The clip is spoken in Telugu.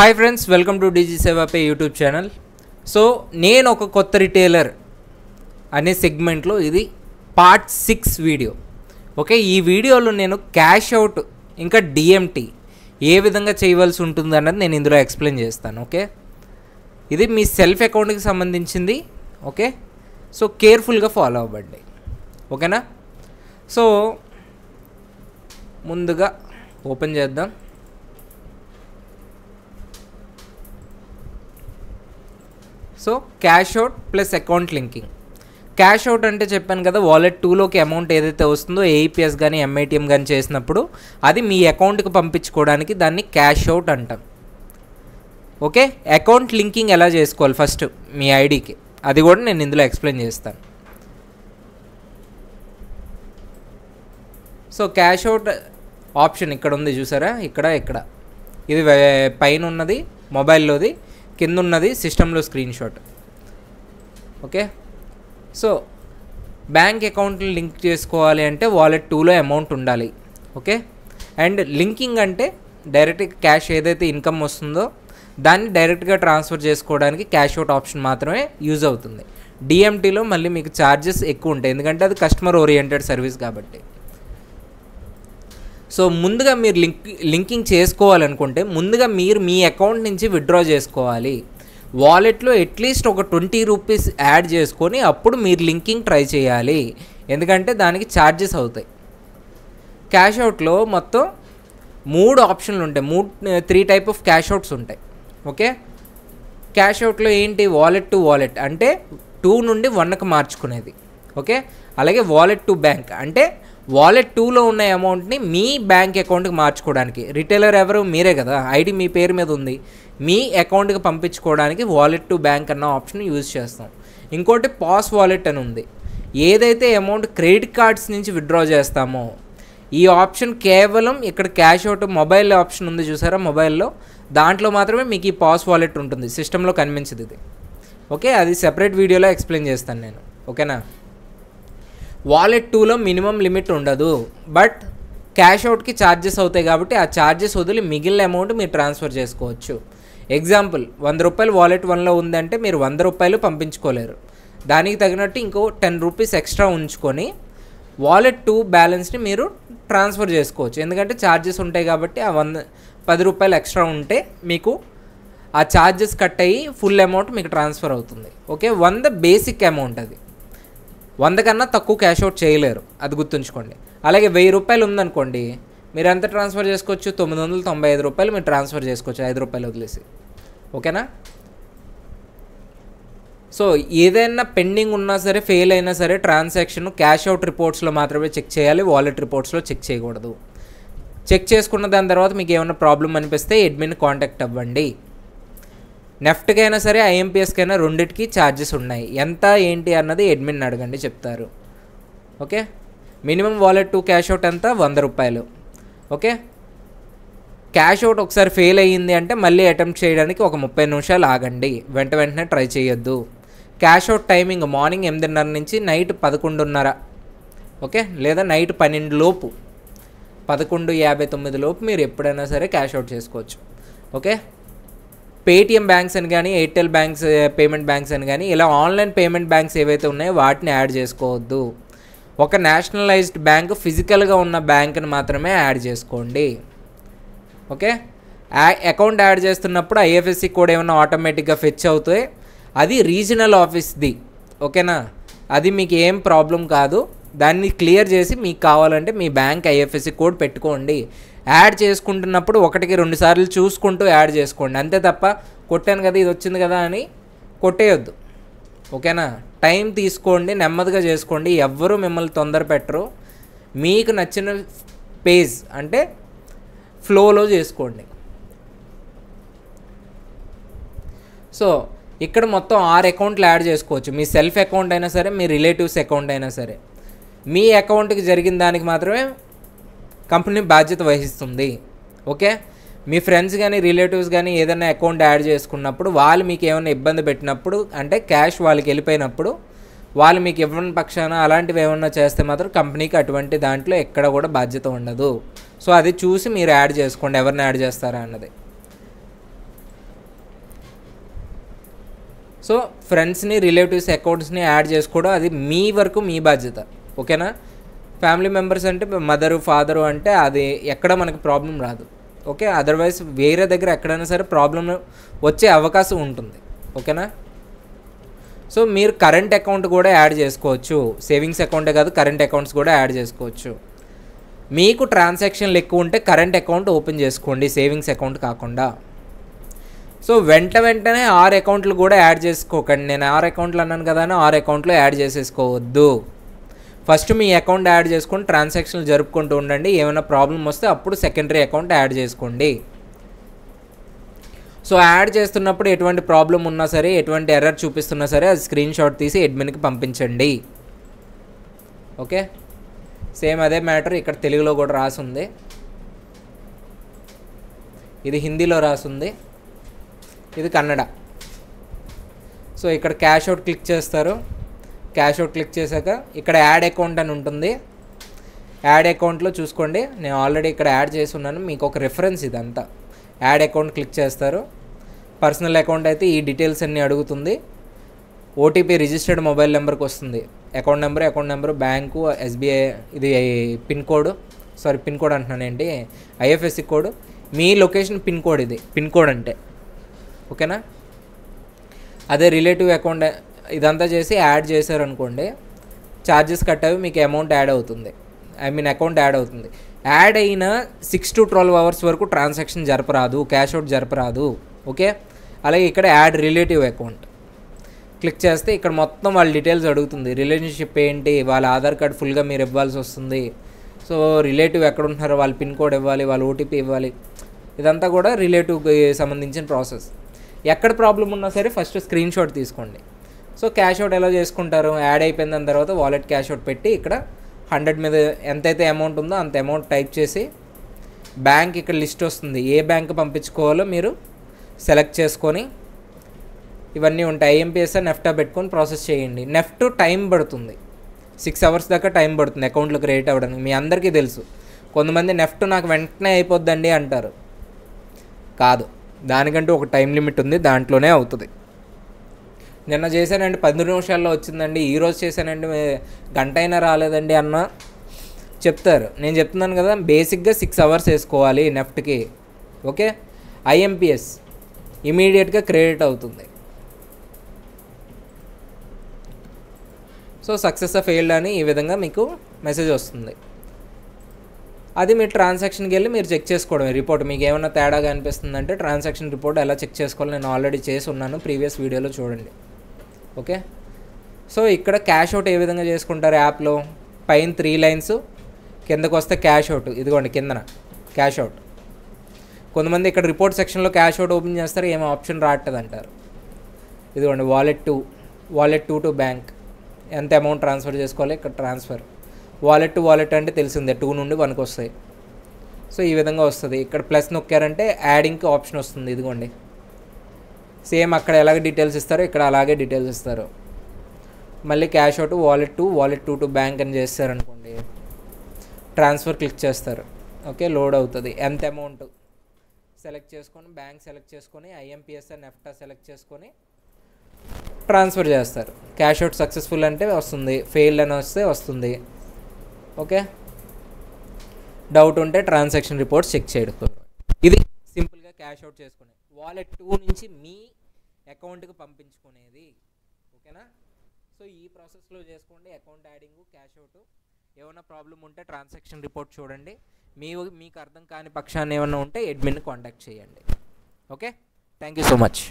hi friends welcome to DG సేవాపే యూట్యూబ్ ఛానల్ సో నేను ఒక కొత్త రిటైలర్ అనే సెగ్మెంట్లో ఇది పార్ట్ సిక్స్ వీడియో ఓకే ఈ వీడియోలో నేను క్యాష్ అవుట్ ఇంకా డిఎంటి ఏ విధంగా చేయవలసి ఉంటుంది అన్నది నేను ఇందులో ఎక్స్ప్లెయిన్ చేస్తాను ఓకే ఇది మీ సెల్ఫ్ అకౌంట్కి సంబంధించింది ఓకే సో కేర్ఫుల్గా ఫాలో అవ్వండి ఓకేనా సో ముందుగా ఓపెన్ చేద్దాం so cash out plus account linking cash out అంటే చెప్పాను కదా వాలెట్ టూలోకి అమౌంట్ ఏదైతే వస్తుందో ఏఈపిఎస్ కానీ ఎంఐటిఎం కానీ చేసినప్పుడు అది మీ అకౌంట్కి పంపించుకోవడానికి దాన్ని క్యాష్ అవుట్ అంటాం ఓకే అకౌంట్ లింకింగ్ ఎలా చేసుకోవాలి ఫస్ట్ మీ ఐడికి అది కూడా నేను ఇందులో ఎక్స్ప్లెయిన్ చేస్తాను సో క్యాష్ అవుట్ ఆప్షన్ ఇక్కడ ఉంది చూసారా ఇక్కడ ఇక్కడ ఇది పైన ఉన్నది మొబైల్లోది కింద ఉన్నది సిస్టంలో screenshot okay so bank అకౌంట్ని లింక్ చేసుకోవాలి అంటే వాలెట్ టూలో అమౌంట్ ఉండాలి ఓకే అండ్ లింకింగ్ అంటే డైరెక్ట్ క్యాష్ ఏదైతే ఇన్కమ్ వస్తుందో దాన్ని డైరెక్ట్గా ట్రాన్స్ఫర్ చేసుకోవడానికి క్యాష్ అవుట్ ఆప్షన్ మాత్రమే యూజ్ అవుతుంది డిఎంటీలో మళ్ళీ మీకు ఛార్జెస్ ఎక్కువ ఉంటాయి ఎందుకంటే అది కస్టమర్ ఓరియంటెడ్ సర్వీస్ కాబట్టి సో ముందుగా మీరు లింక్ లింకింగ్ చేసుకోవాలనుకుంటే ముందుగా మీరు మీ అకౌంట్ నుంచి విత్డ్రా చేసుకోవాలి వాలెట్లో అట్లీస్ట్ ఒక ట్వంటీ రూపీస్ యాడ్ చేసుకొని అప్పుడు మీరు లింకింగ్ ట్రై చేయాలి ఎందుకంటే దానికి ఛార్జెస్ అవుతాయి క్యాష్ అవుట్లో మొత్తం మూడు ఆప్షన్లు ఉంటాయి మూడు three type of cash outs ఉంటాయి ఓకే క్యాష్ అవుట్లో ఏంటి వాలెట్ టు వాలెట్ అంటే టూ నుండి వన్కి మార్చుకునేది ఓకే అలాగే వాలెట్ టు బ్యాంక్ అంటే వాలెట్ టూలో ఉన్న అమౌంట్ని మీ బ్యాంక్ అకౌంట్కి మార్చుకోవడానికి రిటైలర్ ఎవరు మీరే కదా ఐడి మీ పేరు మీద ఉంది మీ అకౌంట్కి పంపించుకోవడానికి వాలెట్ టు బ్యాంక్ అన్న ఆప్షన్ యూజ్ చేస్తాం ఇంకోటి పాస్ వాలెట్ అని ఉంది ఏదైతే అమౌంట్ క్రెడిట్ కార్డ్స్ నుంచి విత్డ్రా చేస్తామో ఈ ఆప్షన్ కేవలం ఇక్కడ క్యాష్ అవుట్ మొబైల్ ఆప్షన్ ఉంది చూసారా మొబైల్లో దాంట్లో మాత్రమే మీకు ఈ పాస్ వాలెట్ ఉంటుంది సిస్టంలో కనిపించదు ఇది ఓకే అది సెపరేట్ వీడియోలో ఎక్స్ప్లెయిన్ చేస్తాను నేను ఓకేనా వాలెట్ టూలో మినిమం లిమిట్ ఉండదు బట్ క్యాష్ అవుట్కి ఛార్జెస్ అవుతాయి కాబట్టి ఆ ఛార్జెస్ వదిలి మిగిలిన అమౌంట్ మీరు ట్రాన్స్ఫర్ చేసుకోవచ్చు ఎగ్జాంపుల్ వంద రూపాయలు వాలెట్ వన్లో ఉందంటే మీరు వంద రూపాయలు పంపించుకోలేరు దానికి తగినట్టు ఇంకో టెన్ రూపీస్ ఎక్స్ట్రా ఉంచుకొని వాలెట్ టూ బ్యాలెన్స్ని మీరు ట్రాన్స్ఫర్ చేసుకోవచ్చు ఎందుకంటే ఛార్జెస్ ఉంటాయి కాబట్టి ఆ వంద పది రూపాయలు ఎక్స్ట్రా ఉంటే మీకు ఆ ఛార్జెస్ కట్ అయ్యి ఫుల్ అమౌంట్ మీకు ట్రాన్స్ఫర్ అవుతుంది ఓకే వంద బేసిక్ అమౌంట్ అది వంద కన్నా తక్కువ క్యాష్ అవుట్ చేయలేరు అది గుర్తుంచుకోండి అలాగే వెయ్యి రూపాయలు ఉందనుకోండి మీరు ఎంత ట్రాన్స్ఫర్ చేసుకోవచ్చు తొమ్మిది వందల తొంభై ఐదు రూపాయలు మీరు ట్రాన్స్ఫర్ చేసుకోవచ్చు ఐదు రూపాయలు వదిలేసి ఓకేనా సో ఏదైనా పెండింగ్ ఉన్నా సరే ఫెయిల్ అయినా సరే ట్రాన్సాక్షన్ క్యాష్ అవుట్ రిపోర్ట్స్లో మాత్రమే చెక్ చేయాలి వాలెట్ రిపోర్ట్స్లో చెక్ చేయకూడదు చెక్ చేసుకున్న దాని తర్వాత మీకు ఏమైనా ప్రాబ్లం అనిపిస్తే అడ్మిన్ కాంటాక్ట్ అవ్వండి నెఫ్ట్కైనా సరే ఐఎంపిఎస్కైనా రెండిటికి ఛార్జెస్ ఉన్నాయి ఎంత ఏంటి అన్నది అడ్మిన్ అడగండి చెప్తారు okay minimum wallet to cash out ఎంత వంద రూపాయలు ఓకే క్యాష్ అవుట్ ఒకసారి ఫెయిల్ అయ్యింది అంటే మళ్ళీ అటెంప్ట్ చేయడానికి ఒక ముప్పై నిమిషాలు ఆగండి వెంట వెంటనే ట్రై చేయొద్దు క్యాష్ అవుట్ టైమింగ్ మార్నింగ్ ఎనిమిదిన్నర నుంచి నైట్ పదకొండున్నర ఓకే లేదా నైట్ పన్నెండు లోపు పదకొండు యాభై తొమ్మిది లోపు మీరు ఎప్పుడైనా సరే క్యాష్ అవుట్ చేసుకోవచ్చు ఓకే పేటిఎం బ్యాంక్స్ అని కానీ ఎయిర్టెల్ బ్యాంక్స్ పేమెంట్ బ్యాంక్స్ అని కానీ ఇలా ఆన్లైన్ పేమెంట్ బ్యాంక్స్ ఏవైతే ఉన్నాయో వాటిని యాడ్ చేసుకోవద్దు ఒక నేషనలైజ్డ్ బ్యాంక్ ఫిజికల్గా ఉన్న బ్యాంక్ని మాత్రమే యాడ్ చేసుకోండి ఓకే అకౌంట్ యాడ్ చేస్తున్నప్పుడు ఐఎఫ్ఎస్సి కోడ్ ఏమైనా ఆటోమేటిక్గా ఫెచ్ అవుతాయి అది రీజనల్ ఆఫీస్ది ఓకేనా అది మీకు ఏం ప్రాబ్లం కాదు దాన్ని క్లియర్ చేసి మీకు కావాలంటే మీ బ్యాంక్ ఐఎఫ్ఎస్సి కోడ్ పెట్టుకోండి యాడ్ చేసుకుంటున్నప్పుడు ఒకటికి రెండు సార్లు చూసుకుంటూ యాడ్ చేసుకోండి అంతే తప్ప కొట్టాను కదా ఇది వచ్చింది కదా అని కొట్టేయొద్దు ఓకేనా టైం తీసుకోండి నెమ్మదిగా చేసుకోండి ఎవ్వరు మిమ్మల్ని తొందర పెట్టరు మీకు నచ్చిన పేజ్ అంటే ఫ్లోలో చేసుకోండి సో ఇక్కడ మొత్తం ఆరు అకౌంట్లు యాడ్ చేసుకోవచ్చు మీ సెల్ఫ్ అకౌంట్ అయినా సరే మీ రిలేటివ్స్ అకౌంట్ అయినా సరే మీ అకౌంట్కి జరిగిన దానికి మాత్రమే కంపెనీ బాధ్యత వహిస్తుంది ఓకే మీ ఫ్రెండ్స్ కానీ రిలేటివ్స్ కానీ ఏదైనా అకౌంట్ యాడ్ చేసుకున్నప్పుడు వాళ్ళు మీకు ఏమైనా ఇబ్బంది పెట్టినప్పుడు అంటే క్యాష్ వాళ్ళకి వెళ్ళిపోయినప్పుడు వాళ్ళు మీకు ఇవ్వని పక్షాన అలాంటివి ఏమన్నా చేస్తే మాత్రం కంపెనీకి అటువంటి దాంట్లో ఎక్కడ కూడా బాధ్యత ఉండదు సో అది చూసి మీరు యాడ్ చేసుకోండి ఎవరిని యాడ్ చేస్తారా అన్నది సో ఫ్రెండ్స్ని రిలేటివ్స్ అకౌంట్స్ని యాడ్ చేసుకోవడం అది మీ వరకు మీ బాధ్యత ఓకేనా ఫ్యామిలీ మెంబర్స్ అంటే మదరు ఫాదరు అంటే అది ఎక్కడ మనకు ప్రాబ్లం రాదు ఓకే అదర్వైజ్ వేరే దగ్గర ఎక్కడైనా సరే ప్రాబ్లం వచ్చే అవకాశం ఉంటుంది ఓకేనా సో మీరు కరెంట్ అకౌంట్ కూడా యాడ్ చేసుకోవచ్చు సేవింగ్స్ అకౌంటే కాదు కరెంట్ అకౌంట్స్ కూడా యాడ్ చేసుకోవచ్చు మీకు ట్రాన్సాక్షన్లు ఎక్కువ ఉంటే కరెంట్ అకౌంట్ ఓపెన్ చేసుకోండి సేవింగ్స్ అకౌంట్ కాకుండా సో వెంట వెంటనే ఆరు అకౌంట్లు కూడా యాడ్ చేసుకోకండి నేను ఆరు అకౌంట్లు అన్నాను కదా ఆరు అకౌంట్లో యాడ్ చేసేసుకోవద్దు ఫస్ట్ మీ అకౌంట్ యాడ్ చేసుకొని ట్రాన్సాక్షన్లు జరుపుకుంటూ ఉండండి ఏమైనా ప్రాబ్లం వస్తే అప్పుడు సెకండరీ అకౌంట్ యాడ్ చేసుకోండి సో యాడ్ చేస్తున్నప్పుడు ఎటువంటి ప్రాబ్లం ఉన్నా సరే ఎటువంటి ఎర్రర్ చూపిస్తున్నా సరే అది స్క్రీన్ షాట్ తీసి అడ్మిన్కి పంపించండి ఓకే సేమ్ అదే మ్యాటర్ ఇక్కడ తెలుగులో కూడా రాసుంది ఇది హిందీలో రాసుంది ఇది కన్నడ సో ఇక్కడ క్యాష్ అవుట్ క్లిక్ చేస్తారు క్యాష్ అవుట్ క్లిక్ చేశాక ఇక్కడ యాడ్ అకౌంట్ అని ఉంటుంది యాడ్ అకౌంట్లో చూసుకోండి నేను ఆల్రెడీ ఇక్కడ యాడ్ చేసి ఉన్నాను మీకు ఒక రిఫరెన్స్ ఇదంతా యాడ్ అకౌంట్ క్లిక్ చేస్తారు పర్సనల్ అకౌంట్ అయితే ఈ డీటెయిల్స్ అన్నీ అడుగుతుంది ఓటీపీ రిజిస్టర్డ్ మొబైల్ నెంబర్కి వస్తుంది account number account number bank SBI ఇది pin code sorry pin code అంటున్నాను ఏంటి ఐఎఫ్ఎస్సి కోడ్ మీ లొకేషన్ పిన్ కోడ్ ఇది పిన్ కోడ్ అంటే ఓకేనా అదే రిలేటివ్ అకౌంట్ ఇదంతా చేసి యాడ్ చేశారనుకోండి ఛార్జెస్ కట్ అవి మీకు అమౌంట్ యాడ్ అవుతుంది ఐ మీన్ అకౌంట్ యాడ్ అవుతుంది యాడ్ అయిన సిక్స్ టు ట్వెల్వ్ అవర్స్ వరకు ట్రాన్సాక్షన్ జరపరాదు క్యాష్ అవుట్ జరపరాదు ఓకే అలాగే ఇక్కడ యాడ్ రిలేటివ్ అకౌంట్ క్లిక్ చేస్తే ఇక్కడ మొత్తం వాళ్ళ డీటెయిల్స్ అడుగుతుంది రిలేషన్షిప్ ఏంటి వాళ్ళ ఆధార్ కార్డ్ ఫుల్గా మీరు ఇవ్వాల్సి వస్తుంది సో రిలేటివ్ ఎక్కడ ఉంటున్నారో వాళ్ళ పిన్ కోడ్ ఇవ్వాలి వాళ్ళ ఓటీపీ ఇవ్వాలి ఇదంతా కూడా రిలేటివ్కి సంబంధించిన ప్రాసెస్ ఎక్కడ ప్రాబ్లం ఉన్నా సరే ఫస్ట్ స్క్రీన్ షాట్ తీసుకోండి సో క్యాష్ అవుట్ ఎలా చేసుకుంటారు యాడ్ అయిపోయిన దాని తర్వాత వాలెట్ క్యాష్ అవుట్ పెట్టి ఇక్కడ హండ్రెడ్ మీద ఎంతైతే అమౌంట్ ఉందో అంత అమౌంట్ టైప్ చేసి బ్యాంక్ ఇక్కడ లిస్ట్ వస్తుంది ఏ బ్యాంక్ పంపించుకోవాలో మీరు సెలెక్ట్ చేసుకొని ఇవన్నీ ఉంటాయి ఐఎంపిఎస్ఆర్ నెఫ్టా పెట్టుకొని ప్రాసెస్ చేయండి నెఫ్ట్ టైం పడుతుంది సిక్స్ అవర్స్ దాకా టైం పడుతుంది అకౌంట్లో క్రియేట్ అవ్వడానికి మీ అందరికీ తెలుసు కొంతమంది నెఫ్ట్ నాకు వెంటనే అయిపోద్దండి అంటారు కాదు దానికంటూ ఒక టైం లిమిట్ ఉంది దాంట్లోనే అవుతుంది నిన్న చేశానండి పది నిమిషాల్లో వచ్చిందండి ఈరోజు చేశానండి గంట అయినా రాలేదండి అన్న చెప్తారు నేను చెప్తున్నాను కదా బేసిక్గా సిక్స్ అవర్స్ వేసుకోవాలి నెఫ్ట్కి ఓకే ఐఎంపిఎస్ ఇమీడియట్గా క్రెడిట్ అవుతుంది సో సక్సెస్ ఫెయిల్డ్ అని ఈ విధంగా మీకు మెసేజ్ వస్తుంది అది మీరు ట్రాన్సాక్షన్కి వెళ్ళి మీరు చెక్ చేసుకోవడమే రిపోర్ట్ మీకు ఏమైనా తేడాగా అనిపిస్తుందంటే ట్రాన్సాక్షన్ రిపోర్ట్ ఎలా చెక్ చేసుకోవాలి నేను ఆల్రెడీ చేసి ఉన్నాను ప్రీవియస్ వీడియోలో చూడండి ఓకే సో ఇక్కడ క్యాష్ అవుట్ ఏ విధంగా చేసుకుంటారు యాప్లో పైన త్రీ లైన్స్ కిందకు వస్తే క్యాష్ అవుట్ ఇదిగోండి కిందన క్యాష్ అవుట్ కొంతమంది ఇక్కడ రిపోర్ట్ సెక్షన్లో క్యాష్ అవుట్ ఓపెన్ చేస్తారు ఏమో ఆప్షన్ రాట్టదు అంటారు ఇదిగోండి wallet two wallet two to bank ఎంత అమౌంట్ ట్రాన్స్ఫర్ చేసుకోవాలి ఇక్కడ ట్రాన్స్ఫర్ వాలెట్ టు వాలెట్ అంటే తెలిసిందే టూ నుండి వన్కి వస్తాయి సో ఈ విధంగా వస్తుంది ఇక్కడ ప్లస్ నొక్కారంటే యాడింగ్కి ఆప్షన్ వస్తుంది ఇదిగోండి సేమ్ అక్కడ ఎలాగ డీటెయిల్స్ ఇస్తారో ఇక్కడ అలాగే డీటెయిల్స్ ఇస్తారు మళ్ళీ cash out wallet to wallet to to bank అని చేస్తారనుకోండి ట్రాన్స్ఫర్ క్లిక్ చేస్తారు ఓకే లోడ్ అవుతుంది ఎంత అమౌంట్ సెలెక్ట్ చేసుకొని బ్యాంక్ సెలెక్ట్ చేసుకొని ఐఎంపిఎస్ఆర్ నెఫ్టా సెలెక్ట్ చేసుకొని ట్రాన్స్ఫర్ చేస్తారు క్యాష్ అవుట్ సక్సెస్ఫుల్ అంటే వస్తుంది ఫెయిల్ అని వస్తే వస్తుంది ఓకే డౌట్ ఉంటే ట్రాన్సాక్షన్ రిపోర్ట్స్ చెక్ చేయడం ఇది క్యాష్ అవుట్ చేసుకునే వాలెట్ టూ నుంచి మీ అకౌంట్కి పంపించుకునేది ఓకేనా సో ఈ ప్రాసెస్లో చేసుకోండి అకౌంట్ యాడింగ్ క్యాష్ అవుట్ ఏమైనా ప్రాబ్లం ఉంటే ట్రాన్సాక్షన్ రిపోర్ట్ చూడండి మీ మీకు అర్థం కాని పక్షాన్ని ఏమైనా ఉంటే అడ్మిన్ కాంటాక్ట్ చేయండి okay thank you so much